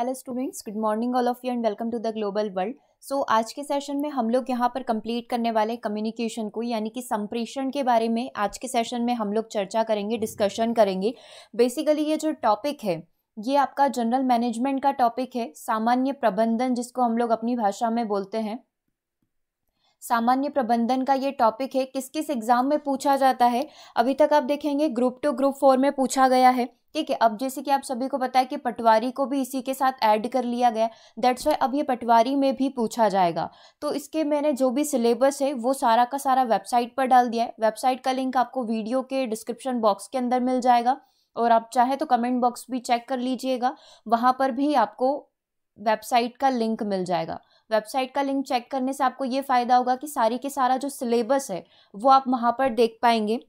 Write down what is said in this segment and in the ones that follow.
hello students good morning all of you and welcome to the global world so आज के session में हम लोग यहाँ पर कंप्लीट करने वाले कम्युनिकेशन को यानी कि संप्रेषण के बारे में आज के सेशन में हम लोग चर्चा करेंगे डिस्कशन करेंगे बेसिकली ये जो टॉपिक है ये आपका जनरल मैनेजमेंट का टॉपिक है सामान्य प्रबंधन जिसको हम लोग अपनी भाषा में बोलते हैं सामान्य प्रबंधन का ये टॉपिक है किस किस एग्ज़ाम में पूछा जाता है अभी तक आप देखेंगे ग्रुप टू ग्रुप फोर में पूछा गया है ठीक है अब जैसे कि आप सभी को पता है कि पटवारी को भी इसी के साथ ऐड कर लिया गया दैट्स वाई अब ये पटवारी में भी पूछा जाएगा तो इसके मैंने जो भी सिलेबस है वो सारा का सारा वेबसाइट पर डाल दिया है वेबसाइट का लिंक आपको वीडियो के डिस्क्रिप्शन बॉक्स के अंदर मिल जाएगा और आप चाहे तो कमेंट बॉक्स भी चेक कर लीजिएगा वहाँ पर भी आपको वेबसाइट का लिंक मिल जाएगा वेबसाइट का लिंक चेक करने से आपको ये फ़ायदा होगा कि सारी के सारा जो सिलेबस है वो आप वहाँ पर देख पाएंगे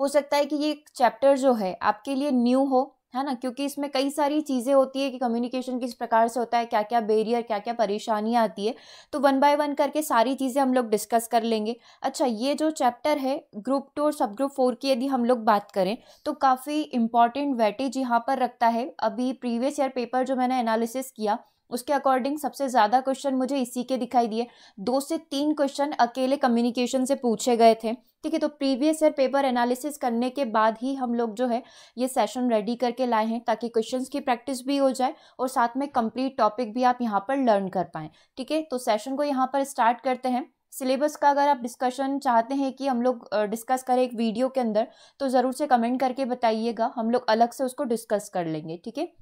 हो सकता है कि ये चैप्टर जो है आपके लिए न्यू हो है ना क्योंकि इसमें कई सारी चीज़ें होती है कि कम्युनिकेशन किस प्रकार से होता है क्या क्या बेरियर क्या क्या परेशानियाँ आती है तो वन बाय वन करके सारी चीज़ें हम लोग डिस्कस कर लेंगे अच्छा ये जो चैप्टर है ग्रुप टू और सब ग्रुप फोर की यदि हम लोग बात करें तो काफ़ी इंपॉर्टेंट वेटेज यहाँ पर रखता है अभी प्रीवियस ईयर पेपर जो मैंने एनालिसिस किया उसके अकॉर्डिंग सबसे ज़्यादा क्वेश्चन मुझे इसी के दिखाई दिए दो से तीन क्वेश्चन अकेले कम्युनिकेशन से पूछे गए थे ठीक है तो प्रीवियस ईयर पेपर एनालिसिस करने के बाद ही हम लोग जो है ये सेशन रेडी करके लाए हैं ताकि क्वेश्चंस की प्रैक्टिस भी हो जाए और साथ में कंप्लीट टॉपिक भी आप यहाँ पर लर्न कर पाएँ ठीक है तो सेशन को यहाँ पर स्टार्ट करते हैं सिलेबस का अगर आप डिस्कशन चाहते हैं कि हम लोग डिस्कस करें एक वीडियो के अंदर तो ज़रूर से कमेंट करके बताइएगा हम लोग अलग से उसको डिस्कस कर लेंगे ठीक है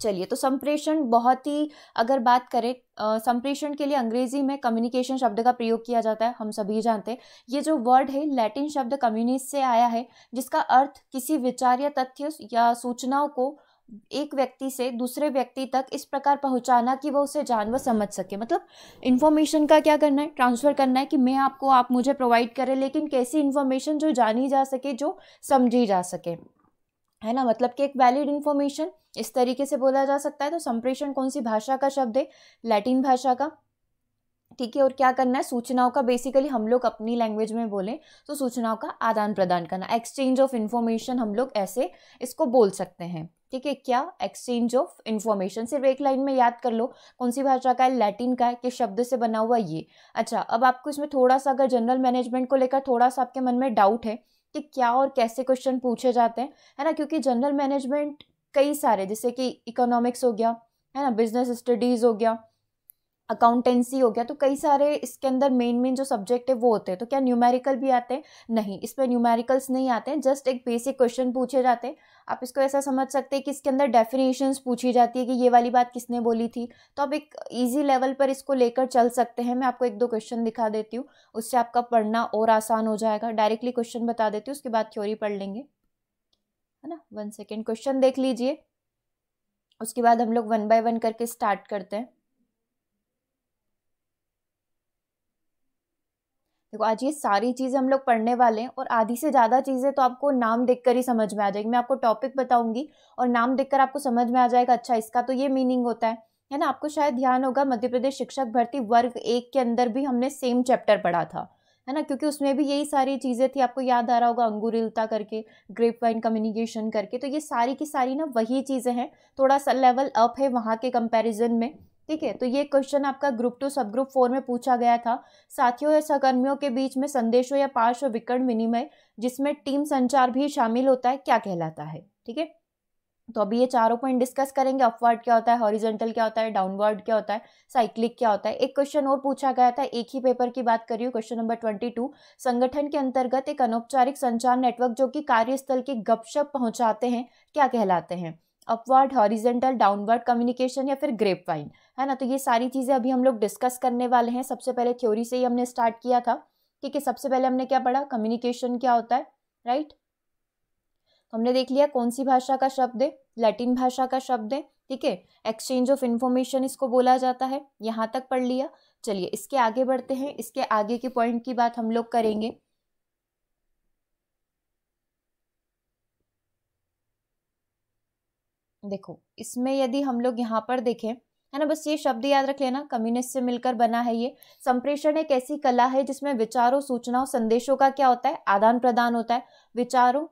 चलिए तो संप्रेषण बहुत ही अगर बात करें संप्रेषण के लिए अंग्रेजी में कम्युनिकेशन शब्द का प्रयोग किया जाता है हम सभी जानते हैं ये जो वर्ड है लैटिन शब्द कम्युनिस्ट से आया है जिसका अर्थ किसी विचार या तथ्य या सूचनाओं को एक व्यक्ति से दूसरे व्यक्ति तक इस प्रकार पहुंचाना कि वो उसे जान व समझ सके मतलब इन्फॉर्मेशन का क्या करना है ट्रांसफ़र करना है कि मैं आपको आप मुझे प्रोवाइड करें लेकिन कैसी इन्फॉर्मेशन जो जानी जा सके जो समझी जा सके है ना मतलब कि एक वैलिड इन्फॉर्मेशन इस तरीके से बोला जा सकता है तो संप्रेषण कौन सी भाषा का शब्द है लैटिन भाषा का ठीक है और क्या करना है सूचनाओं का बेसिकली हम लोग अपनी लैंग्वेज में बोलें तो सूचनाओं का आदान प्रदान करना एक्सचेंज ऑफ इन्फॉर्मेशन हम लोग ऐसे इसको बोल सकते हैं ठीक है क्या एक्सचेंज ऑफ इन्फॉर्मेशन सिर्फ एक लाइन में याद कर लो कौन सी भाषा का है लैटिन का है किस शब्द से बना हुआ ये अच्छा अब आपको इसमें थोड़ा सा अगर जनरल मैनेजमेंट को लेकर थोड़ा सा आपके मन में डाउट है कि क्या और कैसे क्वेश्चन पूछे जाते हैं है ना क्योंकि जनरल मैनेजमेंट कई सारे जैसे कि इकोनॉमिक्स हो गया है ना बिजनेस स्टडीज़ हो गया अकाउंटेंसी हो गया तो कई सारे इसके अंदर मेन मेन जो सब्जेक्ट है वो होते हैं तो क्या न्यूमेरिकल भी आते हैं नहीं इसमें न्यूमेरिकल्स नहीं आते हैं जस्ट एक बेसिक क्वेश्चन पूछे जाते हैं आप इसको ऐसा समझ सकते हैं कि इसके अंदर डेफिनेशंस पूछी जाती है कि ये वाली बात किसने बोली थी तो आप एक ईजी लेवल पर इसको लेकर चल सकते हैं मैं आपको एक दो क्वेश्चन दिखा देती हूँ उससे आपका पढ़ना और आसान हो जाएगा डायरेक्टली क्वेश्चन बता देती हूँ उसके बाद थ्योरी पढ़ लेंगे है ना वन सेकेंड क्वेश्चन देख लीजिए उसके बाद हम लोग वन बाय वन करके स्टार्ट करते हैं देखो आज ये सारी चीज़ें हम लोग पढ़ने वाले हैं और आधी से ज़्यादा चीज़ें तो आपको नाम देखकर ही समझ में आ जाएगी मैं आपको टॉपिक बताऊंगी और नाम देखकर आपको समझ में आ जाएगा अच्छा इसका तो ये मीनिंग होता है है ना आपको शायद ध्यान होगा मध्य प्रदेश शिक्षक भर्ती वर्ग एक के अंदर भी हमने सेम चैप्टर पढ़ा था है ना क्योंकि उसमें भी यही सारी चीज़ें थी आपको याद आ रहा होगा अंगूरिलता करके ग्रेप वाइन कम्युनिकेशन करके तो ये सारी की सारी ना वही चीज़ें हैं थोड़ा सा लेवल अप है वहाँ के कंपेरिजन में ठीक है तो ये क्वेश्चन आपका group two sub group four में पूछा गया था साथियों या सहकर्मियों के बीच में संदेशों या पार्श्व विकर्ण विनिमय जिसमें टीम संचार भी शामिल होता है क्या कहलाता है ठीक है तो अभी ये चारों पॉइंट डिस्कस करेंगे अपवर्ड क्या होता है हॉरिजेंटल क्या होता है डाउनवर्ड क्या होता है साइक्लिक क्या होता है एक क्वेश्चन और पूछा गया था एक ही पेपर की बात करी क्वेश्चन नंबर ट्वेंटी टू संगठन के अंतर्गत एक अनौपचारिक संचार नेटवर्क जो कि कार्यस्थल की गपशप पहुंचाते हैं क्या कहलाते हैं अपवर्ड हॉरिजेंटल डाउनवर्ड कम्युनिकेशन या फिर ग्रेप वाइन है ना तो ये सारी चीज़ें अभी हम लोग डिस्कस करने वाले हैं सबसे पहले थ्योरी से ही हमने स्टार्ट किया था ठीक है सबसे पहले हमने क्या पढ़ा कम्युनिकेशन क्या होता है राइट तो हमने देख लिया कौन सी भाषा का शब्द है लैटिन भाषा का शब्द है ठीक है एक्सचेंज ऑफ इन्फॉर्मेशन इसको बोला जाता है यहाँ तक पढ़ लिया चलिए इसके आगे बढ़ते हैं इसके आगे के पॉइंट की बात हम लोग करेंगे देखो इसमें यदि हम लोग यहाँ पर देखें है ना बस ये शब्द याद रख लेना कम्युनिस्ट से मिलकर बना है ये संप्रेषण एक ऐसी कला है जिसमें विचारों सूचनाओं संदेशों का क्या होता है आदान प्रदान होता है विचारों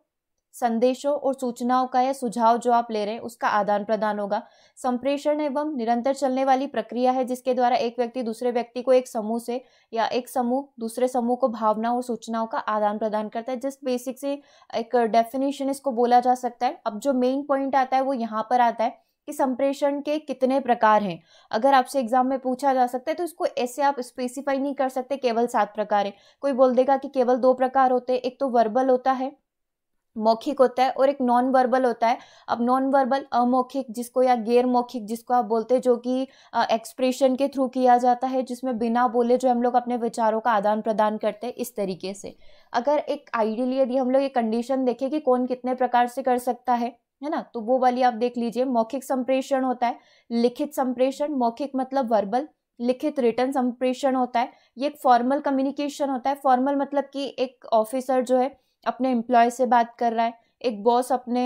संदेशों और सूचनाओं का या सुझाव जो आप ले रहे हैं उसका आदान प्रदान होगा संप्रेषण एवं निरंतर चलने वाली प्रक्रिया है जिसके द्वारा एक व्यक्ति दूसरे व्यक्ति को एक समूह से या एक समूह दूसरे समूह को भावना और सूचनाओं का आदान प्रदान करता है जस्ट बेसिक से एक डेफिनेशन इसको बोला जा सकता है अब जो मेन पॉइंट आता है वो यहाँ पर आता है कि संप्रेषण के कितने प्रकार हैं अगर आपसे एग्जाम में पूछा जा सकता है तो इसको ऐसे आप स्पेसिफाई नहीं कर सकते केवल सात प्रकार है कोई बोल देगा कि केवल दो प्रकार होते हैं एक तो वर्बल होता है मौखिक होता है और एक नॉन वर्बल होता है अब नॉन वर्बल अमौखिक जिसको या गैर मौखिक जिसको आप बोलते हैं जो कि एक्सप्रेशन के थ्रू किया जाता है जिसमें बिना बोले जो हम लोग अपने विचारों का आदान प्रदान करते हैं इस तरीके से अगर एक आइडियली यदि हम लोग ये कंडीशन देखें कि कौन कितने प्रकार से कर सकता है है ना तो वो वाली आप देख लीजिए मौखिक संप्रेषण होता है लिखित संप्रेषण मौखिक मतलब वर्बल लिखित रिटर्न संप्रेषण होता है ये एक फॉर्मल कम्युनिकेशन होता है फॉर्मल मतलब कि एक ऑफिसर जो है अपने एम्प्लॉय से बात कर रहा है एक बॉस अपने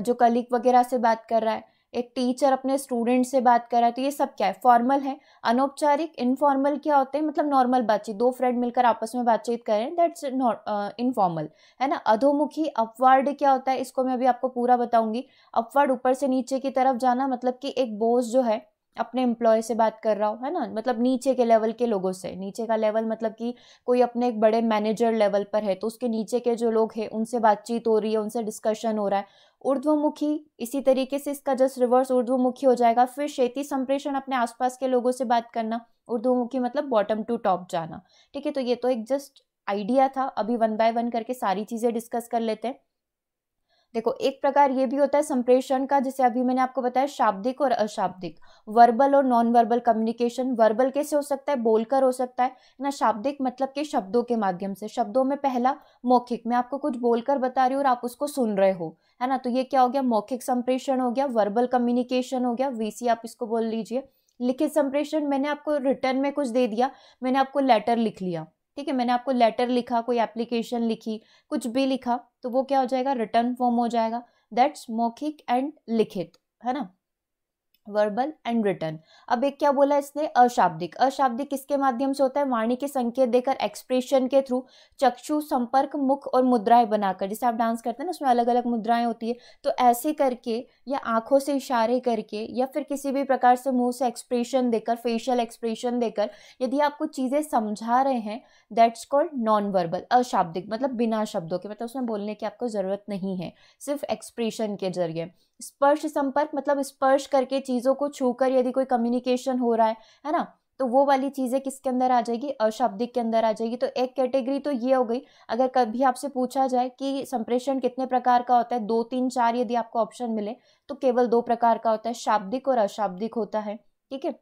जो कलीग वगैरह से बात कर रहा है एक टीचर अपने स्टूडेंट से बात कर रहा है तो ये सब क्या है फॉर्मल है अनौपचारिक इनफॉर्मल क्या होते हैं मतलब नॉर्मल बातचीत दो फ्रेंड मिलकर आपस में बातचीत करें दैट्स इनफॉर्मल है ना अधोमुखी अपवर्ड क्या होता है इसको मैं अभी आपको पूरा बताऊंगी अपवर्ड ऊपर से नीचे की तरफ जाना मतलब कि एक बोस जो है अपने एम्प्लॉय से बात कर रहा हूँ है ना मतलब नीचे के लेवल के लोगों से नीचे का लेवल मतलब कि कोई अपने एक बड़े मैनेजर लेवल पर है तो उसके नीचे के जो लोग हैं उनसे बातचीत हो रही है उनसे डिस्कशन हो रहा है ऊर्ध्वमुखी इसी तरीके से इसका जस्ट रिवर्स ऊर्ध्वमुखी हो जाएगा फिर क्षेत्रीय संप्रेषण अपने आसपास के लोगों से बात करना ऊर्ध्वमुखी मतलब बॉटम टू टॉप जाना ठीक है तो ये तो एक जस्ट आइडिया था अभी वन बाय वन करके सारी चीज़ें डिस्कस कर लेते हैं देखो एक प्रकार ये भी होता है संप्रेषण का जैसे अभी मैंने आपको बताया शाब्दिक और अशाब्दिक वर्बल और नॉन वर्बल कम्युनिकेशन वर्बल कैसे हो सकता है बोलकर हो सकता है ना शाब्दिक मतलब के शब्दों के माध्यम से शब्दों में पहला मौखिक मैं आपको कुछ बोलकर बता रही हूँ और आप उसको सुन रहे हो है ना तो ये क्या हो गया मौखिक संप्रेषण हो गया वर्बल कम्युनिकेशन हो गया वीसी आप इसको बोल लीजिए लिखित संप्रेषण मैंने आपको रिटर्न में कुछ दे दिया मैंने आपको लेटर लिख लिया ठीक है मैंने आपको लेटर लिखा कोई एप्लीकेशन लिखी कुछ भी लिखा तो वो क्या हो जाएगा रिटर्न फॉर्म हो जाएगा दैट्स मौखिक एंड लिखित है ना वर्बल एंड रिटर्न अब एक क्या बोला इसने अशाब्दिक अशाब्दिक किसके माध्यम से होता है वाणी के संकेत देकर एक्सप्रेशन के थ्रू चक्षु संपर्क मुख और मुद्राएं बनाकर जैसे आप डांस करते हैं ना उसमें अलग अलग मुद्राएं होती है तो ऐसे करके या आंखों से इशारे करके या फिर किसी भी प्रकार से मुंह से एक्सप्रेशन देकर फेशियल एक्सप्रेशन देकर यदि आप कुछ चीज़ें समझा रहे हैं दैट्स कॉल्ड नॉन वर्बल अशाब्दिक मतलब बिना शब्दों के मतलब उसमें बोलने की आपको ज़रूरत नहीं है सिर्फ एक्सप्रेशन के जरिए स्पर्श संपर्क मतलब स्पर्श करके चीज़ों को छूकर यदि कोई कम्युनिकेशन हो रहा है है ना तो वो वाली चीज़ें किसके अंदर आ जाएगी अशाब्दिक के अंदर आ जाएगी तो एक कैटेगरी तो ये हो गई अगर कभी आपसे पूछा जाए कि संप्रेषण कितने प्रकार का होता है दो तीन चार यदि आपको ऑप्शन मिले तो केवल दो प्रकार का होता है शाब्दिक और अशाब्दिक होता है ठीक है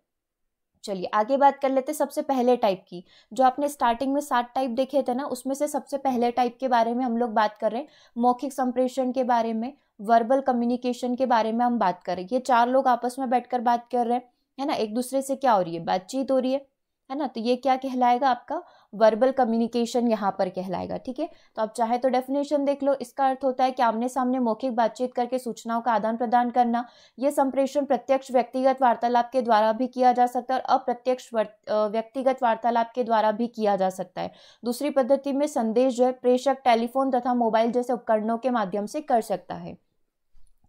चलिए आगे बात कर लेते सबसे पहले टाइप की जो आपने स्टार्टिंग में सात टाइप देखे थे ना उसमें से सबसे पहले टाइप के बारे में हम लोग बात कर रहे हैं मौखिक संप्रेषण के बारे में वर्बल कम्युनिकेशन के बारे में हम बात कर रहे हैं ये चार लोग आपस में बैठकर बात कर रहे हैं है ना एक दूसरे से क्या हो रही है बातचीत हो रही है है ना तो ये क्या कहलाएगा आपका वर्बल कम्युनिकेशन यहाँ पर कहलाएगा ठीक है तो आप चाहे तो डेफिनेशन देख लो इसका अर्थ होता है कि आमने सामने मौखिक बातचीत करके सूचनाओं का आदान प्रदान करना ये संप्रेषण प्रत्यक्ष व्यक्तिगत वार्तालाप के द्वारा भी किया जा सकता है और अप्रत्यक्ष व्यक्तिगत वार्तालाप के द्वारा भी किया जा सकता है दूसरी पद्धति में संदेश जो है प्रेषक टेलीफोन तथा मोबाइल जैसे उपकरणों के माध्यम से कर सकता है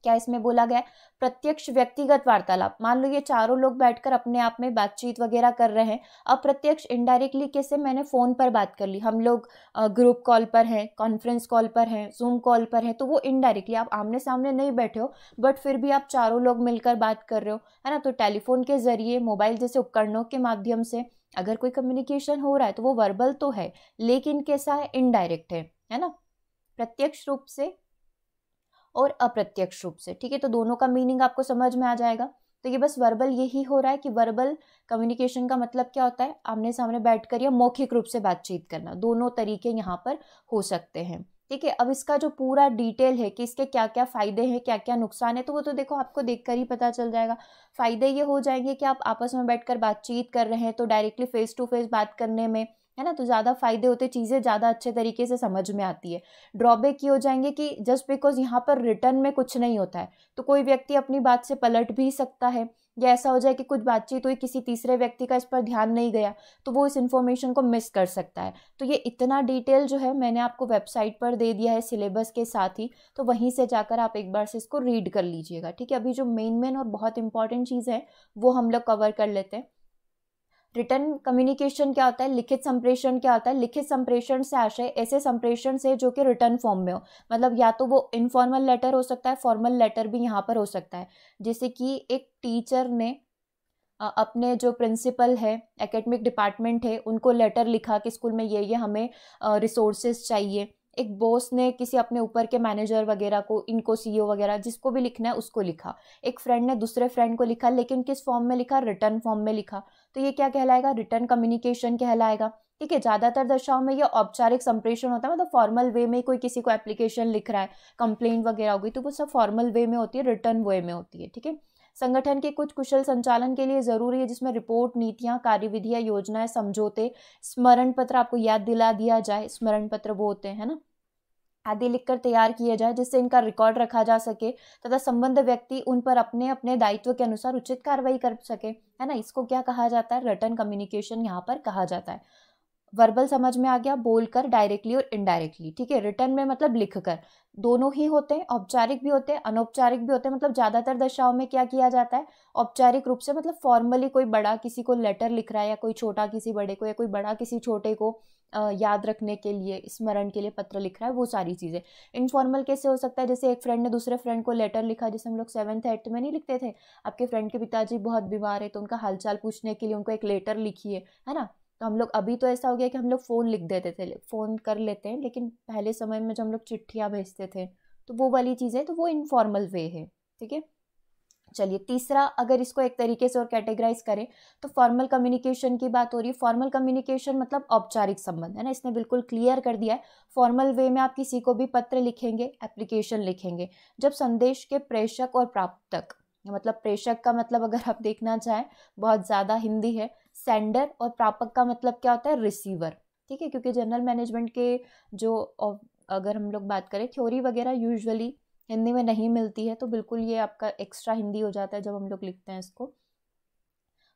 क्या इसमें बोला गया प्रत्यक्ष व्यक्तिगत वार्तालाप मान लो ये चारों लोग बैठकर अपने आप में बातचीत वगैरह कर रहे हैं अप्रत्यक्ष इनडायरेक्टली कैसे मैंने फ़ोन पर बात कर ली हम लोग ग्रुप कॉल पर हैं कॉन्फ्रेंस कॉल पर हैं जूम कॉल पर हैं तो वो इनडायरेक्टली आप आमने सामने नहीं बैठे हो बट फिर भी आप चारों लोग मिलकर बात कर रहे हो है ना तो टेलीफोन के ज़रिए मोबाइल जैसे उपकरणों के माध्यम से अगर कोई कम्युनिकेशन हो रहा है तो वो वर्बल तो है लेकिन कैसा है इनडायरेक्ट है है ना प्रत्यक्ष रूप से और अप्रत्यक्ष रूप से ठीक है तो दोनों का मीनिंग आपको समझ में आ जाएगा तो ये बस वर्बल यही हो रहा है कि वर्बल कम्युनिकेशन का मतलब क्या होता है आमने सामने बैठकर या मौखिक रूप से बातचीत करना दोनों तरीके यहाँ पर हो सकते हैं ठीक है अब इसका जो पूरा डिटेल है कि इसके क्या क्या फ़ायदे हैं क्या क्या नुकसान है तो वो तो देखो आपको देखकर ही पता चल जाएगा फ़ायदे ये हो जाएंगे कि आप आपस में बैठकर बातचीत कर रहे हैं तो डायरेक्टली फ़ेस टू फेस बात करने में है ना तो ज़्यादा फायदे होते चीज़ें ज़्यादा अच्छे तरीके से समझ में आती है ड्रॉबैक ये हो जाएंगे कि जस्ट बिकॉज यहाँ पर रिटर्न में कुछ नहीं होता है तो कोई व्यक्ति अपनी बात से पलट भी सकता है या ऐसा हो जाए कि कुछ बातचीत हुई किसी तीसरे व्यक्ति का इस पर ध्यान नहीं गया तो वो इस इन्फॉर्मेशन को मिस कर सकता है तो ये इतना डिटेल जो है मैंने आपको वेबसाइट पर दे दिया है सिलेबस के साथ ही तो वहीं से जाकर आप एक बार से इसको रीड कर लीजिएगा ठीक है अभी जो मेन मेन और बहुत इंपॉर्टेंट चीज़ है वो हम लोग कवर कर लेते हैं रिटर्न कम्युनिकेशन क्या होता है लिखित संप्रेषण क्या होता है लिखित संप्रेषण से आशय ऐसे संप्रेषण से जो कि रिटर्न फॉर्म में हो मतलब या तो वो इनफॉर्मल लेटर हो सकता है फॉर्मल लेटर भी यहाँ पर हो सकता है जैसे कि एक टीचर ने अपने जो प्रिंसिपल है एकेडमिक डिपार्टमेंट है उनको लेटर लिखा कि स्कूल में ये ये हमें रिसोर्सेज चाहिए एक बॉस ने किसी अपने ऊपर के मैनेजर वगैरह को इनको सीईओ e वगैरह जिसको भी लिखना है उसको लिखा एक फ्रेंड ने दूसरे फ्रेंड को लिखा लेकिन किस फॉर्म में लिखा रिटर्न फॉर्म में लिखा तो ये क्या कहलाएगा रिटर्न कम्युनिकेशन कहलाएगा ठीक है ज़्यादातर दशाओं में ये औपचारिक संप्रेषण होता है मतलब फॉर्मल वे में कोई किसी को एप्लीकेशन लिख रहा है कंप्लेंट वगैरह होगी तो वो सब फॉर्मल वे में होती है रिटर्न वे में होती है ठीक है संगठन के कुछ कुशल संचालन के लिए जरूरी है जिसमें रिपोर्ट नीतियां कार्यविधियां योजनाएं समझौते स्मरण पत्र आपको याद दिला दिया जाए स्मरण पत्र वो होते हैं ना आदि लिखकर तैयार किया जाए जिससे इनका रिकॉर्ड रखा जा सके तथा संबंध व्यक्ति उन पर अपने अपने दायित्व के अनुसार उचित कार्रवाई कर सके है ना इसको क्या कहा जाता है रिटर्न कम्युनिकेशन यहाँ पर कहा जाता है वर्बल समझ में आ गया बोलकर डायरेक्टली और इनडायरेक्टली ठीक है रिटर्न में मतलब लिखकर दोनों ही होते हैं औपचारिक भी होते हैं अनौपचारिक भी होते हैं मतलब ज़्यादातर दशाओं में क्या किया जाता है औपचारिक रूप से मतलब फॉर्मली कोई बड़ा किसी को लेटर लिख रहा है या कोई छोटा किसी बड़े को या कोई बड़ा किसी छोटे को याद रखने के लिए स्मरण के लिए पत्र लिख रहा है वो सारी चीज़ें इनफॉर्मल कैसे हो सकता है जैसे एक फ्रेंड ने दूसरे फ्रेंड को लेटर लिखा जैसे हम लोग सेवन्थ एट्थ में नहीं लिखते थे आपके फ्रेंड के पिताजी बहुत बीमार है तो उनका हालचाल पूछने के लिए उनको एक लेटर लिखी है ना तो हम लोग अभी तो ऐसा हो गया कि हम लोग फ़ोन लिख देते थे फ़ोन कर लेते हैं लेकिन पहले समय में जो हम लोग चिट्ठियाँ भेजते थे तो वो वाली चीज़ें तो वो इनफॉर्मल वे है ठीक है चलिए तीसरा अगर इसको एक तरीके से और कैटेगराइज करें तो फॉर्मल कम्युनिकेशन की बात हो रही है फॉर्मल कम्युनिकेशन मतलब औपचारिक संबंध है ना इसने बिल्कुल क्लियर कर दिया है फॉर्मल वे में आप किसी को भी पत्र लिखेंगे एप्लीकेशन लिखेंगे जब संदेश के प्रेषक और प्राप्तक मतलब प्रेषक का मतलब अगर आप देखना चाहें बहुत ज़्यादा हिंदी है सेंडर और प्रापक का मतलब क्या होता है रिसीवर ठीक है क्योंकि जनरल मैनेजमेंट के जो अगर हम लोग बात करें थ्योरी वगैरह यूजुअली हिंदी में नहीं मिलती है तो बिल्कुल ये आपका एक्स्ट्रा हिंदी हो जाता है जब हम लोग लिखते हैं इसको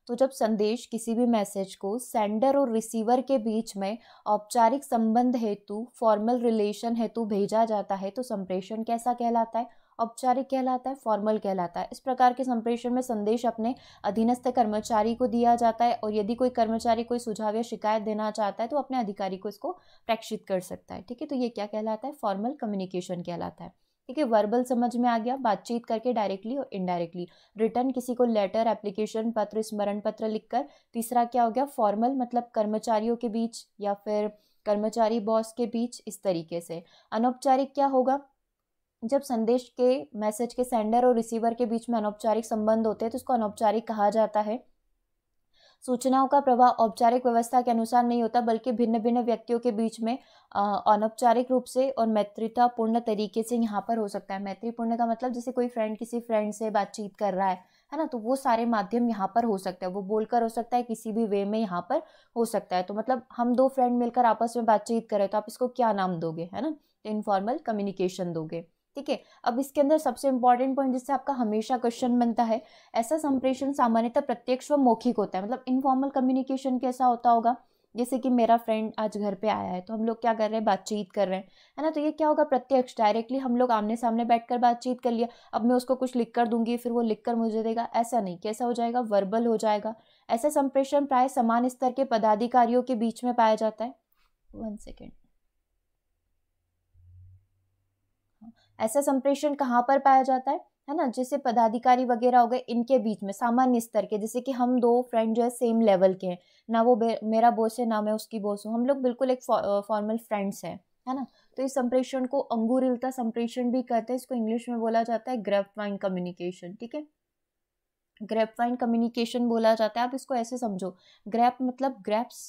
तो जब संदेश किसी भी मैसेज को सेंडर और रिसीवर के बीच में औपचारिक संबंध हेतु फॉर्मल रिलेशन हेतु भेजा जाता है तो संप्रेषण कैसा कहलाता है औपचारिक कहलाता है फॉर्मल कहलाता है इस प्रकार के संप्रेषण में संदेश अपने अधीनस्थ कर्मचारी को दिया जाता है और यदि कोई कर्मचारी कोई सुझाव या शिकायत देना चाहता है तो अपने अधिकारी को इसको प्रेक्षित कर सकता है ठीक है तो ये क्या कहलाता है फॉर्मल कम्युनिकेशन कहलाता है ठीक है वर्बल समझ में आ गया बातचीत करके डायरेक्टली और इनडायरेक्टली रिटर्न किसी को लेटर एप्लीकेशन पत्र स्मरण पत्र लिखकर तीसरा क्या हो गया फॉर्मल मतलब कर्मचारियों के बीच या फिर कर्मचारी बॉस के बीच इस तरीके से अनौपचारिक क्या होगा जब संदेश के मैसेज के सेंडर और रिसीवर के बीच में अनौपचारिक संबंध होते हैं तो उसको अनौपचारिक कहा जाता है सूचनाओं का प्रवाह औपचारिक व्यवस्था के अनुसार नहीं होता बल्कि भिन्न भिन्न व्यक्तियों के बीच में अनौपचारिक रूप से और मैत्रितापूर्ण तरीके से यहाँ पर हो सकता है मैत्रीपूर्ण का मतलब जैसे कोई फ्रेंड किसी फ्रेंड से बातचीत कर रहा है है ना तो वो सारे माध्यम यहाँ पर हो सकता है वो बोलकर हो सकता है किसी भी वे में यहाँ पर हो सकता है तो मतलब हम दो फ्रेंड मिलकर आपस में बातचीत करें तो आप इसको क्या नाम दोगे है ना तो इनफॉर्मल कम्युनिकेशन दोगे ठीक है अब इसके अंदर सबसे इंपॉर्टेंट पॉइंट जिससे आपका हमेशा क्वेश्चन बनता है ऐसा संप्रेषण सामान्यतः प्रत्यक्ष व मौखिक होता है मतलब इनफॉर्मल कम्युनिकेशन कैसा होता होगा जैसे कि मेरा फ्रेंड आज घर पे आया है तो हम लोग क्या कर रहे हैं बातचीत कर रहे हैं है ना तो ये क्या होगा प्रत्यक्ष डायरेक्टली हम लोग आमने सामने बैठ कर बातचीत कर लिया अब मैं उसको कुछ लिख कर दूंगी फिर वो लिख कर मुझे देगा ऐसा नहीं कैसा हो जाएगा वर्बल हो जाएगा ऐसा संप्रेषण प्राय समान स्तर के पदाधिकारियों के बीच में पाया जाता है वन सेकेंड ऐसा संप्रेषण कहाँ पर पाया जाता है है ना जैसे पदाधिकारी वगैरह हो गए इनके बीच में सामान्य स्तर के जैसे कि हम दो फ्रेंड जो है सेम लेवल के हैं ना वो मेरा बॉस है ना मैं उसकी बॉस हूँ हम लोग बिल्कुल एक फॉर्मल फ्रेंड्स हैं है ना तो इस संप्रेषण को अंगूरिलता संप्रेषण भी कहते हैं इसको इंग्लिश में बोला जाता है ग्रेफवाइन कम्युनिकेशन ठीक है ग्रेपवाइन कम्युनिकेशन बोला जाता है आप इसको ऐसे समझो ग्रैप मतलब ग्रैप्स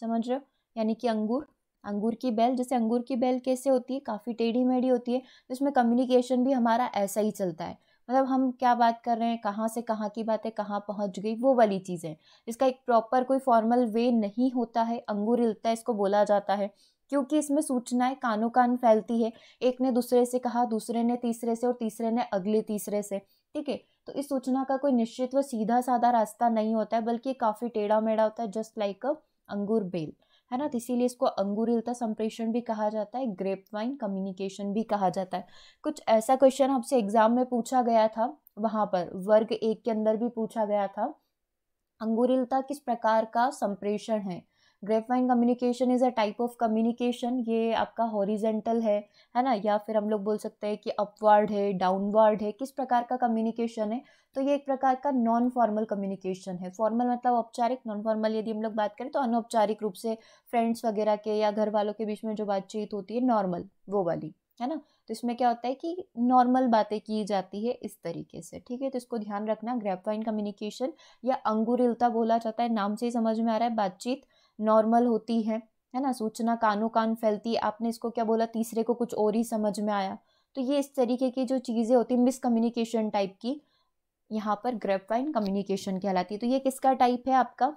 समझ रहे हो यानी कि अंगूर अंगूर की बेल जैसे अंगूर की बेल कैसे होती है काफ़ी टेढ़ी मेढ़ी होती है जिसमें तो कम्युनिकेशन भी हमारा ऐसा ही चलता है मतलब हम क्या बात कर रहे हैं कहाँ से कहाँ की बातें कहाँ पहुँच गई वो वाली चीज़ें इसका एक प्रॉपर कोई फॉर्मल वे नहीं होता है अंगूर हिलता है इसको बोला जाता है क्योंकि इसमें सूचनाएं कानों कान फैलती है एक ने दूसरे से कहा दूसरे ने तीसरे से और तीसरे ने अगले तीसरे से ठीक है तो इस सूचना का कोई निश्चित व सीधा साधा रास्ता नहीं होता है बल्कि काफ़ी टेढ़ा मेढ़ा होता है जस्ट लाइक अ अंगूर बेल है ना तो इसीलिए इसको अंगुरिलता संप्रेषण भी कहा जाता है ग्रेप वाइन कम्युनिकेशन भी कहा जाता है कुछ ऐसा क्वेश्चन आपसे एग्जाम में पूछा गया था वहाँ पर वर्ग एक के अंदर भी पूछा गया था अंगुरिलता किस प्रकार का संप्रेषण है vine communication is a type of communication ये आपका हॉरिजेंटल है है ना या फिर हम लोग बोल सकते हैं कि अपवर्ड है डाउनवर्ड है किस प्रकार का कम्युनिकेशन है तो ये एक प्रकार का नॉन फॉर्मल कम्युनिकेशन है फॉर्मल मतलब औपचारिक नॉन फॉर्मल यदि हम लोग बात करें तो अनौपचारिक रूप से फ्रेंड्स वगैरह के या घर वालों के बीच में जो बातचीत होती है नॉर्मल वो वाली है ना तो इसमें क्या होता है कि नॉर्मल बातें की जाती है इस तरीके से ठीक है तो इसको ध्यान रखना ग्रेपवाइन कम्युनिकेशन या अंगुरिलता बोला जाता है नाम से ही समझ में आ रहा है बातचीत नॉर्मल होती है है ना सूचना कानों कान फैलती है आपने इसको क्या बोला तीसरे को कुछ और ही समझ में आया तो ये इस तरीके की जो चीज़ें होती हैं मिसकम्युनिकेशन टाइप की यहाँ पर ग्रेपवाइन कम्युनिकेशन कहलाती है तो ये किसका टाइप है आपका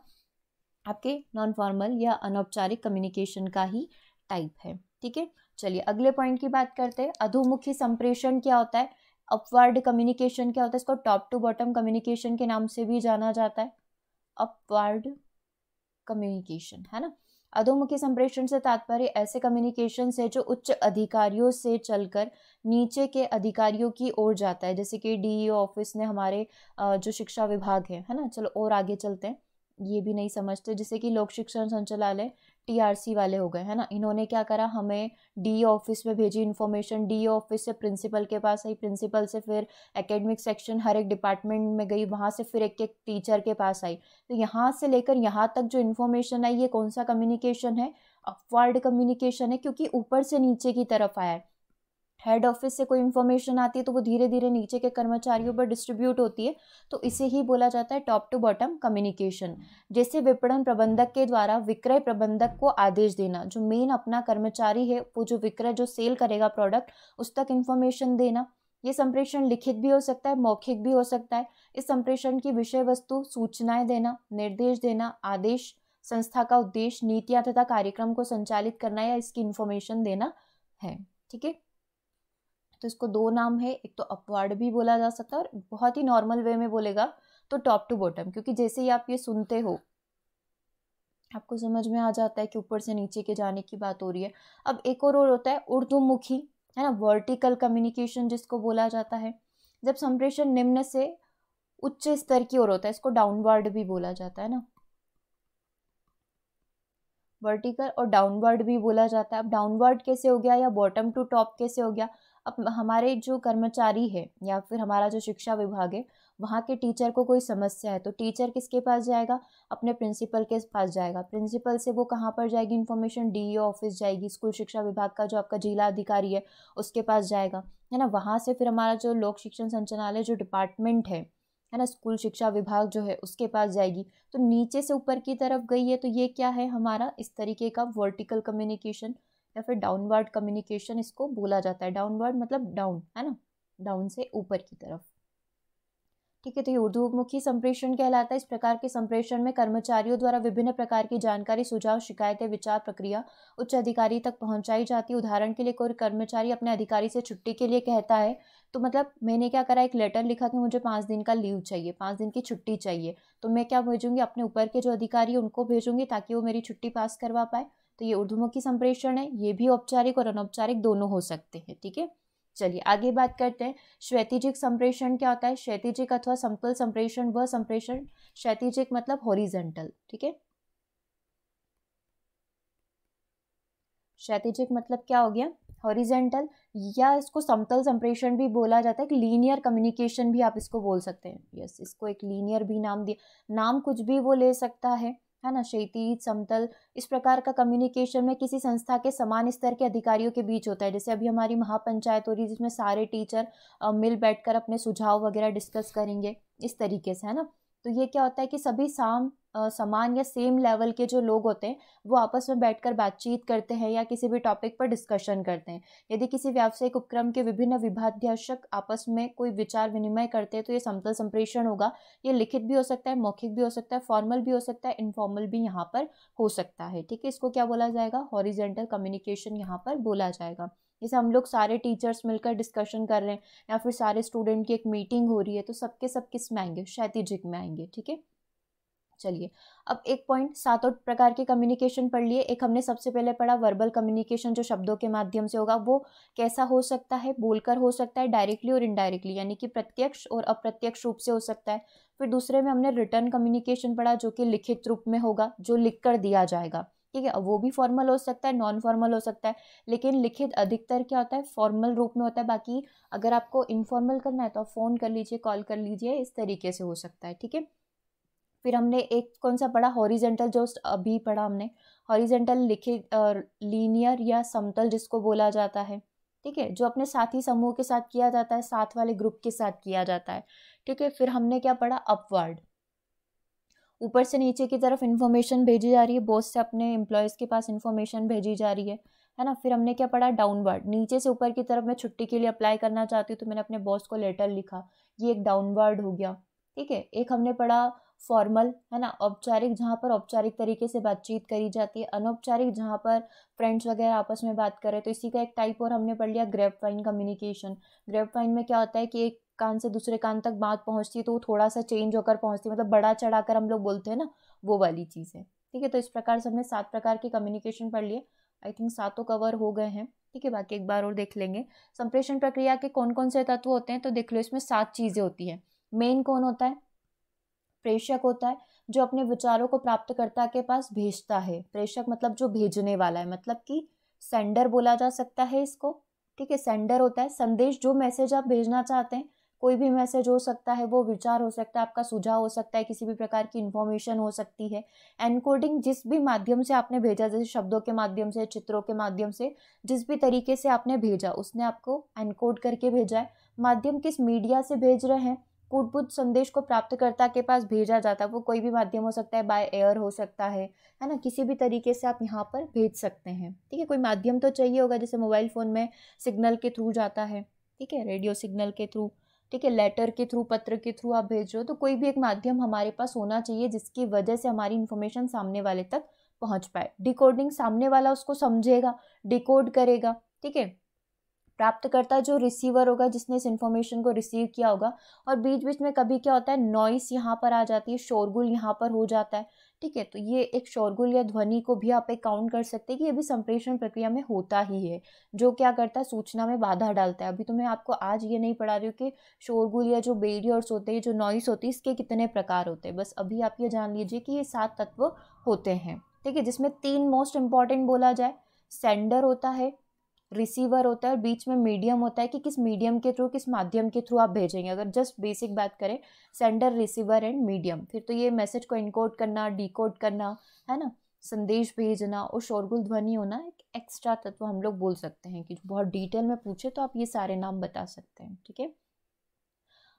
आपके नॉन फॉर्मल या अनौपचारिक कम्युनिकेशन का ही टाइप है ठीक है चलिए अगले पॉइंट की बात करते हैं अधोमुखी संप्रेषण क्या होता है अपवर्ड कम्युनिकेशन क्या होता है इसको टॉप टू बॉटम कम्युनिकेशन के नाम से भी जाना जाता है अपवर्ड कम्युनिकेशन है ना अधोमुखी संप्रेषण से तात्पर्य ऐसे कम्युनिकेशन है जो उच्च अधिकारियों से चलकर नीचे के अधिकारियों की ओर जाता है जैसे कि डी ऑफिस e ने हमारे जो शिक्षा विभाग है है ना चलो और आगे चलते हैं ये भी नहीं समझते जैसे कि लोक शिक्षण संचालय टीआरसी वाले हो गए है ना इन्होंने क्या करा हमें डी ऑफिस में भेजी इन्फॉर्मेशन डी ऑफिस से प्रिंसिपल के पास आई प्रिंसिपल से फिर एकेडमिक सेक्शन हर एक डिपार्टमेंट में गई वहाँ से फिर एक एक टीचर के पास आई तो यहाँ से लेकर यहाँ तक जो इन्फॉर्मेशन आई ये कौन सा कम्युनिकेशन है अपवर्ड कम्युनिकेशन है क्योंकि ऊपर से नीचे की तरफ आया है हेड ऑफिस से कोई इन्फॉर्मेशन आती है तो वो धीरे धीरे नीचे के कर्मचारियों पर डिस्ट्रीब्यूट होती है तो इसे ही बोला जाता है टॉप टू बॉटम कम्युनिकेशन जैसे विपणन प्रबंधक के द्वारा विक्रय प्रबंधक को आदेश देना जो मेन अपना कर्मचारी है वो जो विक्रय जो सेल करेगा प्रोडक्ट उस तक इन्फॉर्मेशन देना ये संप्रेषण लिखित भी हो सकता है मौखिक भी हो सकता है इस संप्रेषण की विषय वस्तु सूचनाएं देना निर्देश देना आदेश संस्था का उद्देश्य नीतियां तथा कार्यक्रम को संचालित करना या इसकी इन्फॉर्मेशन देना है ठीक है तो इसको दो नाम है एक तो अपवर्ड भी बोला जा सकता है और बहुत ही नॉर्मल वे में बोलेगा तो टॉप टू बॉटम क्योंकि जैसे ही आप ये सुनते हो आपको समझ में आ जाता है कि ऊपर से नीचे के जाने की बात हो रही है अब एक और और होता है उर्दू मुखी है ना वर्टिकल कम्युनिकेशन जिसको बोला जाता है जब संप्रेषण निम्न से उच्च स्तर की ओर होता है इसको डाउनवर्ड भी बोला जाता है ना वर्टिकल और डाउनवर्ड भी बोला जाता है अब डाउनवर्ड कैसे हो गया या बॉटम टू टॉप कैसे हो गया अब हमारे जो कर्मचारी है या फिर हमारा जो शिक्षा विभाग है वहाँ के टीचर को कोई समस्या है तो टीचर किसके पास जाएगा अपने प्रिंसिपल के पास जाएगा प्रिंसिपल से वो कहाँ पर जाएगी इन्फॉर्मेशन डी ऑफिस जाएगी स्कूल शिक्षा विभाग का जो आपका जिला अधिकारी है उसके पास जाएगा है ना वहाँ से फिर हमारा जो लोक शिक्षण संचालय जो डिपार्टमेंट है है ना स्कूल शिक्षा विभाग जो है उसके पास जाएगी तो नीचे से ऊपर की तरफ गई है तो ये क्या है हमारा इस तरीके का वर्टिकल कम्युनिकेशन या फिर डाउनवर्ड कम्युनिकेशन इसको बोला जाता है डाउनवर्ड मतलब डाउन है ना डाउन से ऊपर की तरफ ठीक है तो ये उर्दूमुखी संप्रेषण कहलाता है इस प्रकार के संप्रेषण में कर्मचारियों द्वारा विभिन्न प्रकार की जानकारी सुझाव शिकायतें विचार प्रक्रिया उच्च अधिकारी तक पहुंचाई जाती है उदाहरण के लिए कोई कर्मचारी अपने अधिकारी से छुट्टी के लिए कहता है तो मतलब मैंने क्या करा एक लेटर लिखा कि मुझे पाँच दिन का लीव चाहिए पाँच दिन की छुट्टी चाहिए तो मैं क्या भेजूंगी अपने ऊपर के जो अधिकारी उनको भेजूंगी ताकि वो मेरी छुट्टी पास करवा पाए तो ये उर्दुमुखी संप्रेषण है ये भी औपचारिक और अनौपचारिक दोनों हो सकते हैं ठीक है चलिए आगे बात करते हैं श्वेतिजिक संप्रेषण क्या होता है श्वेतिजिक अथवा समतल संप्रेषण वह संप्रेषण श्वेतिजिक मतलब हॉरिजेंटल ठीक है क्षैतिजिक मतलब क्या हो गया हॉरिजेंटल या इसको समतल संप्रेषण भी बोला जाता है एक लीनियर कम्युनिकेशन भी आप इसको बोल सकते हैं यस yes, इसको एक लीनियर भी नाम दिया नाम कुछ भी वो ले सकता है है ना शैती समतल इस प्रकार का कम्युनिकेशन में किसी संस्था के समान स्तर के अधिकारियों के बीच होता है जैसे अभी हमारी महापंचायत हो रही है जिसमें सारे टीचर मिल बैठकर अपने सुझाव वगैरह डिस्कस करेंगे इस तरीके से है ना तो ये क्या होता है कि सभी साम समान या सेम लेवल के जो लोग होते हैं वो आपस में बैठकर बातचीत करते हैं या किसी भी टॉपिक पर डिस्कशन करते हैं यदि किसी व्यावसायिक उपक्रम के विभिन्न विभाध्याशक आपस में कोई विचार विनिमय करते हैं तो ये समतल संप्रेषण होगा ये लिखित भी हो सकता है मौखिक भी हो सकता है फॉर्मल भी हो सकता है इनफॉर्मल भी यहाँ पर हो सकता है ठीक है इसको क्या बोला जाएगा हॉरिजेंटल कम्युनिकेशन यहाँ पर बोला जाएगा जैसे हम लोग सारे टीचर्स मिलकर डिस्कशन कर रहे हैं या फिर सारे स्टूडेंट की एक मीटिंग हो रही है तो सबके सब किस में आएंगे क्षैतिजिक में आएंगे ठीक है चलिए अब एक पॉइंट सातों प्रकार के कम्युनिकेशन पढ़ लिए एक हमने सबसे पहले पढ़ा वर्बल कम्युनिकेशन जो शब्दों के माध्यम से होगा वो कैसा हो सकता है बोलकर हो सकता है डायरेक्टली और इनडायरेक्टली यानी कि प्रत्यक्ष और अप्रत्यक्ष रूप से हो सकता है फिर दूसरे में हमने रिटर्न कम्युनिकेशन पढ़ा जो कि लिखित रूप में होगा जो लिख कर दिया जाएगा ठीक है वो भी फॉर्मल हो सकता है नॉन फॉर्मल हो सकता है लेकिन लिखित अधिकतर क्या होता है फॉर्मल रूप में होता है बाकी अगर आपको इनफॉर्मल करना है तो आप फ़ोन कर लीजिए कॉल कर लीजिए इस तरीके से हो सकता है ठीक है फिर हमने एक कौन सा पढ़ा हॉरिजेंटल जो अभी पढ़ा हमने हॉरिजेंटल लिखे लीनियर या समतल जिसको बोला जाता है ठीक है जो अपने साथी समूह के साथ किया जाता है साथ वाले ग्रुप के साथ किया जाता है ठीक है फिर हमने क्या पढ़ा अपवर्ड ऊपर से नीचे की तरफ इन्फॉर्मेशन भेजी जा रही है बॉस से अपने एम्प्लॉयज़ के पास इन्फॉर्मेशन भेजी जा रही है है ना फिर हमने क्या पढ़ा डाउनवर्ड नीचे से ऊपर की तरफ मैं छुट्टी के लिए अप्लाई करना चाहती हूँ तो मैंने अपने बॉस को लेटर लिखा ये एक डाउनवर्ड हो गया ठीक है एक हमने पढ़ा फॉर्मल है ना औपचारिक जहाँ पर औपचारिक तरीके से बातचीत करी जाती है अनौपचारिक जहाँ पर फ्रेंड्स वगैरह आपस में बात करें तो इसी का एक टाइप और हमने पढ़ लिया grapevine communication grapevine में क्या होता है कि एक कान से दूसरे कान तक बात पहुँचती है तो वो थोड़ा सा चेंज होकर पहुँचती है मतलब बड़ा चढ़ा कर हम लोग बोलते हैं ना वो वाली चीज़ है ठीक है तो इस प्रकार से हमने सात प्रकार की कम्युनिकेशन पढ़ लिए आई थिंक सातों कवर हो गए हैं ठीक है बाकी एक बार और देख लेंगे संप्रेषण प्रक्रिया के कौन कौन से तत्व होते हैं तो देख लो इसमें सात चीज़ें होती हैं मेन कौन होता है प्रेषक होता है जो अपने विचारों को प्राप्तकर्ता के पास भेजता है प्रेषक मतलब जो भेजने वाला है मतलब कि सेंडर बोला जा सकता है इसको ठीक है सेंडर होता है संदेश जो मैसेज आप भेजना चाहते हैं कोई भी मैसेज हो सकता है वो विचार हो सकता है आपका सुझाव हो सकता है किसी भी प्रकार की इन्फॉर्मेशन हो सकती है एनकोडिंग जिस भी माध्यम से आपने भेजा जैसे शब्दों के माध्यम से चित्रों के माध्यम से जिस भी तरीके से आपने भेजा उसने आपको एनकोड करके भेजा है माध्यम किस मीडिया से भेज रहे हैं कूटपुट संदेश को प्राप्तकर्ता के पास भेजा जाता है वो कोई भी माध्यम हो सकता है बाय एयर हो सकता है है ना किसी भी तरीके से आप यहाँ पर भेज सकते हैं ठीक है कोई माध्यम तो चाहिए होगा जैसे मोबाइल फ़ोन में सिग्नल के थ्रू जाता है ठीक है रेडियो सिग्नल के थ्रू ठीक है लेटर के थ्रू पत्र के थ्रू आप भेज रहे हो तो कोई भी एक माध्यम हमारे पास होना चाहिए जिसकी वजह से हमारी इन्फॉर्मेशन सामने वाले तक पहुँच पाए डिकोडिंग सामने वाला उसको समझेगा डिकोड करेगा ठीक है प्राप्तकर्ता जो रिसीवर होगा जिसने इस इन्फॉर्मेशन को रिसीव किया होगा और बीच बीच में कभी क्या होता है नॉइस यहाँ पर आ जाती है शोरगुल यहाँ पर हो जाता है ठीक है तो ये एक शोरगुल या ध्वनि को भी आप एक काउंट कर सकते हैं कि ये भी संप्रेषण प्रक्रिया में होता ही है जो क्या करता है सूचना में बाधा डालता है अभी तो मैं आपको आज ये नहीं पढ़ा रही हूँ कि शोरगुल या जो बेरियर्स होते हैं जो नॉइस होती है इसके कितने प्रकार होते हैं बस अभी आप ये जान लीजिए कि ये सात तत्व होते हैं ठीक है जिसमें तीन मोस्ट इम्पॉर्टेंट बोला जाए सेंडर होता है रिसीवर होता है और बीच में मीडियम होता है कि किस मीडियम के थ्रू किस माध्यम के थ्रू आप भेजेंगे अगर जस्ट बेसिक बात करें सेंडर रिसीवर एंड मीडियम फिर तो ये मैसेज को इनकोड करना डिकोड करना है ना संदेश भेजना और शोरगुल ध्वनि होना एक एक्स्ट्रा तत्व हम लोग बोल सकते हैं कि बहुत डिटेल में पूछे तो आप ये सारे नाम बता सकते हैं ठीक है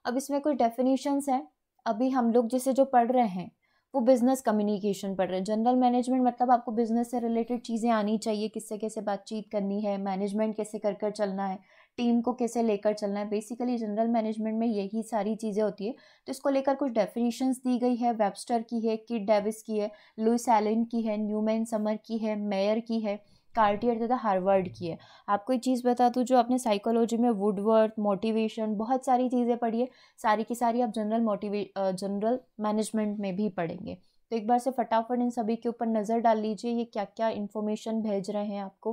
अब इसमें कुछ डेफिनेशंस हैं अभी हम लोग जिसे जो पढ़ रहे हैं वो बिज़नेस कम्युनिकेशन पढ़ रहे हैं जनरल मैनेजमेंट मतलब आपको बिज़नेस से रिलेटेड चीज़ें आनी चाहिए किससे कैसे बातचीत करनी है मैनेजमेंट कैसे कर कर चलना है टीम को कैसे लेकर चलना है बेसिकली जनरल मैनेजमेंट में यही सारी चीज़ें होती है तो इसको लेकर कुछ डेफिनेशंस दी गई है वेबस्टर की है किट डेविस की है लुइस एलिन की है न्यूमैन समर की है मेयर की है कार्टियर तथा हार्वर्ड की है आपको एक चीज़ बता दूँ जो आपने साइकोलॉजी में वुडवर्थ मोटिवेशन बहुत सारी चीज़ें पढ़ी है सारी की सारी आप जनरल मोटिवे जनरल मैनेजमेंट में भी पढ़ेंगे तो एक बार से फटाफट इन सभी के ऊपर नज़र डाल लीजिए ये क्या क्या इन्फॉर्मेशन भेज रहे हैं आपको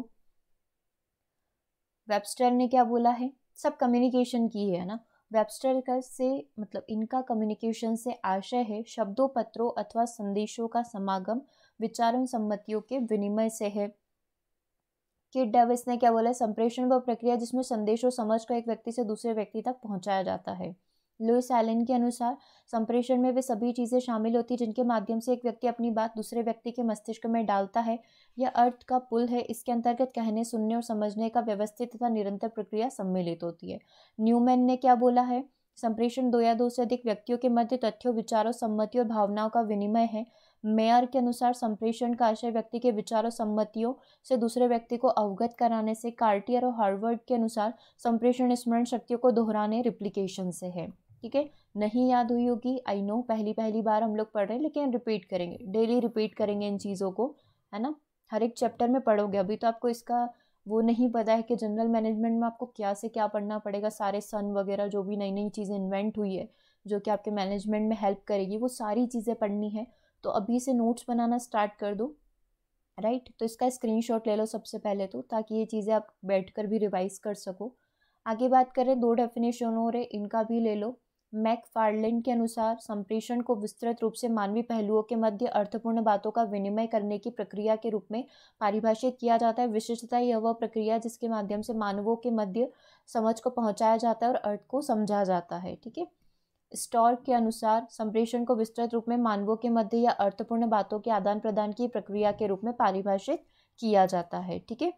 वेबस्टर ने क्या बोला है सब कम्युनिकेशन की है ना वेबस्टर का से मतलब इनका कम्युनिकेशन से आशय है शब्दों पत्रों अथवा संदेशों का समागम विचारों सम्मतियों के विनिमय से है किट डब इसने क्या बोला संप्रेषण वह प्रक्रिया जिसमें संदेश और समझ को एक व्यक्ति से दूसरे व्यक्ति तक पहुंचाया जाता है लुइस एलिन के अनुसार संप्रेषण में वे सभी चीज़ें शामिल होती जिनके माध्यम से एक व्यक्ति अपनी बात दूसरे व्यक्ति के मस्तिष्क में डालता है या अर्थ का पुल है इसके अंतर्गत कहने सुनने और समझने का व्यवस्थित तथा निरंतर प्रक्रिया सम्मिलित होती है न्यूमैन ने क्या बोला है संप्रेषण दो या दो से अधिक व्यक्तियों के मध्य तथ्यों विचारों सम्मति और भावनाओं का विनिमय है मेयर के अनुसार संप्रेषण का आशय व्यक्ति के विचारों सम्मतियों से दूसरे व्यक्ति को अवगत कराने से कार्टियर और हार्वर्ड के अनुसार संप्रेषण स्मरण शक्तियों को दोहराने रिप्लीकेशन से है ठीक है नहीं याद हुई होगी आई नो पहली पहली बार हम लोग पढ़ रहे हैं लेकिन रिपीट करेंगे डेली रिपीट करेंगे इन चीज़ों को है ना हर एक चैप्टर में पढ़ोगे अभी तो आपको इसका वो नहीं पता है कि जनरल मैनेजमेंट में आपको क्या से क्या पढ़ना पड़ेगा सारे सन वगैरह जो भी नई नई चीज़ें इन्वेंट हुई है जो कि आपके मैनेजमेंट में हेल्प करेगी वो सारी चीज़ें पढ़नी है तो अभी से नोट्स बनाना स्टार्ट कर दो राइट तो इसका स्क्रीनशॉट ले लो सबसे पहले तो ताकि ये चीज़ें आप बैठकर भी रिवाइज कर सको आगे बात करें दो डेफिनेशन और इनका भी ले लो मैक फार्लैंड के अनुसार संप्रेषण को विस्तृत रूप से मानवीय पहलुओं के मध्य अर्थपूर्ण बातों का विनिमय करने की प्रक्रिया के रूप में परिभाषित किया जाता है विशिष्टता यह वह प्रक्रिया जिसके माध्यम से मानवों के मध्य समझ को पहुंचाया जाता है और अर्थ को समझा जाता है ठीक है स्टॉर के अनुसार संप्रेषण को विस्तृत रूप में मानवों के मध्य या अर्थपूर्ण बातों के आदान प्रदान की प्रक्रिया के रूप में परिभाषित किया जाता है ठीक है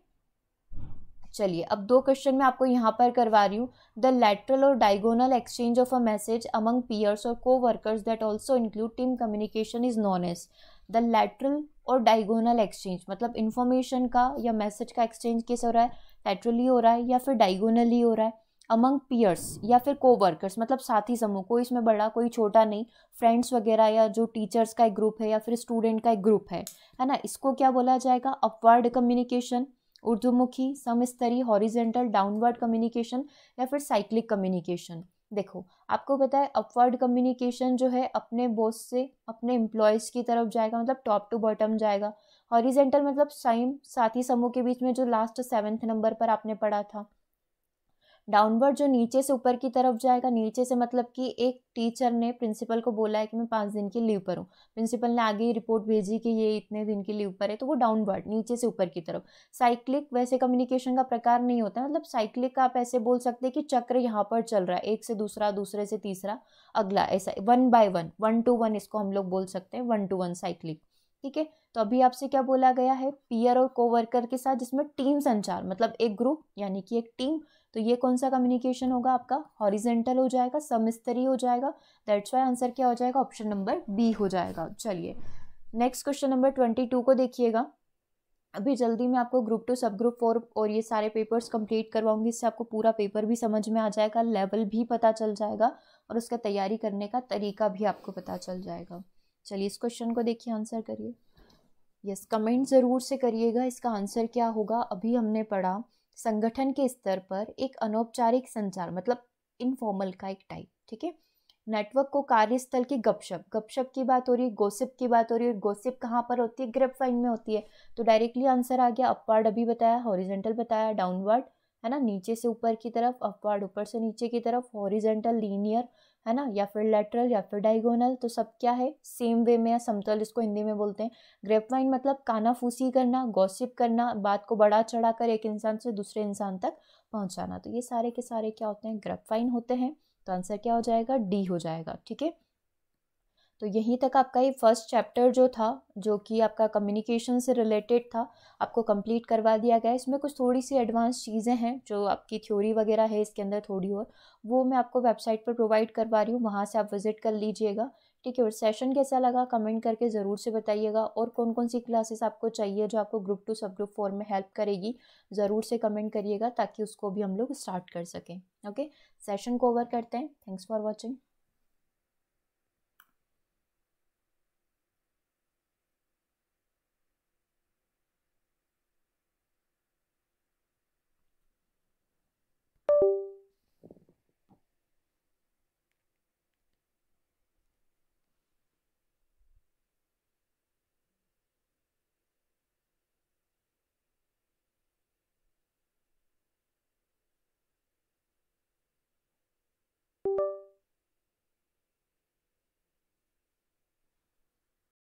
चलिए अब दो क्वेश्चन मैं आपको यहाँ पर करवा रही हूँ द लेटरल और diagonal exchange of a message among peers और coworkers that also include team communication is known as the lateral और डायगोनल एक्सचेंज मतलब इन्फॉर्मेशन का या मैसेज का एक्सचेंज कैसे हो रहा है लेटरली हो रहा है या फिर डायगोनली हो रहा है अमंग पीयर्स या फिर कोवर्कर्स मतलब साथी समूह कोई इसमें बड़ा कोई छोटा नहीं फ्रेंड्स वगैरह या जो टीचर्स का एक ग्रुप है या फिर स्टूडेंट का एक ग्रुप है है ना इसको क्या बोला जाएगा अपवर्ड कम्युनिकेशन ऊर्धमुखी समस्तरी हॉरिजेंटल डाउनवर्ड कम्युनिकेशन या फिर साइक्लिक कम्युनिकेशन देखो आपको पता है अपवर्ड कम्युनिकेशन जो है अपने बॉस से अपने एम्प्लॉयज़ की तरफ जाएगा मतलब टॉप टू बॉटम जाएगा हॉरिजेंटल मतलब साइम साथी समूह के बीच में जो लास्ट सेवेंथ नंबर पर आपने पढ़ा था डाउनवर्ड जो नीचे से ऊपर की तरफ जाएगा नीचे से मतलब कि एक टीचर ने प्रिंसिपल को बोला है कि मैं पाँच दिन की लीव पर हूँ प्रिंसिपल ने आगे ही रिपोर्ट भेजी कि ये इतने दिन की लीव पर है तो वो डाउनवर्ड नीचे से ऊपर की तरफ साइक्लिक वैसे कम्युनिकेशन का प्रकार नहीं होता मतलब साइक्लिक का आप ऐसे बोल सकते हैं कि चक्र यहाँ पर चल रहा है एक से दूसरा दूसरे से तीसरा अगला ऐसा one by one one to one इसको हम लोग बोल सकते हैं वन टू वन साइक्लिक ठीक है तो अभी आपसे क्या बोला गया है पीयर और कोवर्कर के साथ जिसमें टीम संचार मतलब एक ग्रुप यानी कि एक टीम तो ये कौन सा कम्युनिकेशन होगा आपका हॉरिजेंटल हो जाएगा समिस्तरी हो जाएगा दैट्स वाई आंसर क्या हो जाएगा ऑप्शन नंबर बी हो जाएगा चलिए next question number twenty two को देखिएगा अभी जल्दी मैं आपको group two sub group four और ये सारे पेपर्स कंप्लीट करवाऊंगी इससे आपको पूरा पेपर भी समझ में आ जाएगा लेवल भी पता चल जाएगा और उसका तैयारी करने का तरीका भी आपको पता चल जाएगा चलिए इस क्वेश्चन को देखिए आंसर करिए यस कमेंट ज़रूर से करिएगा इसका आंसर क्या होगा अभी हमने पढ़ा संगठन के स्तर पर एक अनौपचारिक संचार मतलब इनफॉर्मल का एक टाइप ठीक है नेटवर्क को कार्यस्थल की गपशप गपशप की बात हो रही है गोसिप की बात हो रही है गोसिप कहाँ पर होती है ग्रेप फाइन में होती है तो डायरेक्टली आंसर आ गया अपवर्ड अभी बताया हॉरिजेंटल बताया डाउनवर्ड है ना नीचे से ऊपर की तरफ अपवर्ड ऊपर से नीचे की तरफ हॉरिजेंटल लीनियर है ना या फिर लेटरल या फिर डायगोनल तो सब क्या है सेम वे में या समतल इसको हिंदी में बोलते हैं ग्रेप वाइन मतलब कानाफूसी करना गॉसिप करना बात को बढ़ा चढ़ा कर एक इंसान से दूसरे इंसान तक पहुंचाना तो ये सारे के सारे क्या होते हैं ग्रेप वाइन होते हैं तो आंसर क्या हो जाएगा डी हो जाएगा ठीक है तो यहीं तक आपका ये फर्स्ट चैप्टर जो था जो कि आपका कम्युनिकेशन से रिलेटेड था आपको कंप्लीट करवा दिया गया इसमें कुछ थोड़ी सी एडवांस चीज़ें हैं जो आपकी थ्योरी वगैरह है इसके अंदर थोड़ी और वो मैं आपको वेबसाइट पर प्रोवाइड करवा रही हूँ वहाँ से आप विज़िट कर लीजिएगा ठीक है और सेशन कैसा लगा कमेंट करके ज़रूर से बताइएगा और कौन कौन सी क्लासेस आपको चाहिए जो आपको group two sub group four में हेल्प करेगी ज़रूर से कमेंट करिएगा ताकि उसको भी हम लोग स्टार्ट कर सकें ओके सेशन को ओवर करते हैं थैंक्स फॉर वॉचिंग